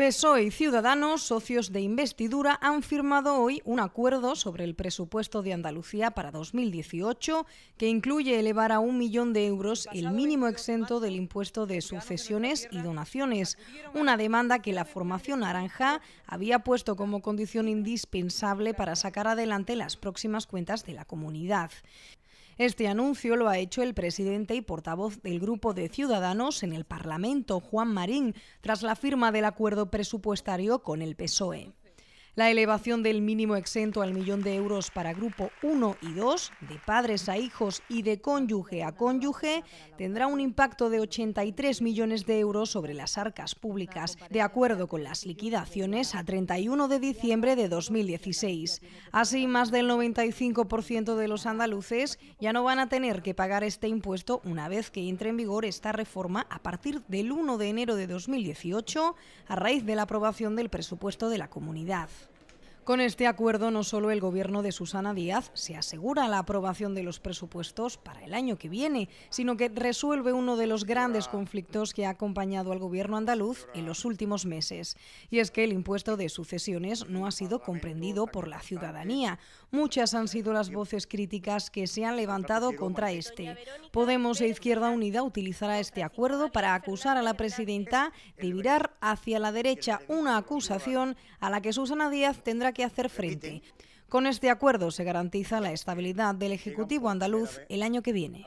PSOE e y Ciudadanos, socios de investidura, han firmado hoy un acuerdo sobre el presupuesto de Andalucía para 2018 que incluye elevar a un millón de euros el mínimo exento del impuesto de sucesiones y donaciones, una demanda que la formación naranja había puesto como condición indispensable para sacar adelante las próximas cuentas de la comunidad. Este anuncio lo ha hecho el presidente y portavoz del Grupo de Ciudadanos en el Parlamento, Juan Marín, tras la firma del acuerdo presupuestario con el PSOE la elevación del mínimo exento al millón de euros para grupo 1 y 2, de padres a hijos y de cónyuge a cónyuge, tendrá un impacto de 83 millones de euros sobre las arcas públicas, de acuerdo con las liquidaciones a 31 de diciembre de 2016. Así, más del 95% de los andaluces ya no van a tener que pagar este impuesto una vez que entre en vigor esta reforma a partir del 1 de enero de 2018 a raíz de la aprobación del presupuesto de la comunidad. Con este acuerdo, no solo el gobierno de Susana Díaz se asegura la aprobación de los presupuestos para el año que viene, sino que resuelve uno de los grandes conflictos que ha acompañado al gobierno andaluz en los últimos meses. Y es que el impuesto de sucesiones no ha sido comprendido por la ciudadanía. Muchas han sido las voces críticas que se han levantado contra este. Podemos e Izquierda Unida utilizará este acuerdo para acusar a la presidenta de virar hacia la derecha una acusación a la que Susana Díaz tendrá que que hacer frente. Con este acuerdo se garantiza la estabilidad del Ejecutivo andaluz el año que viene.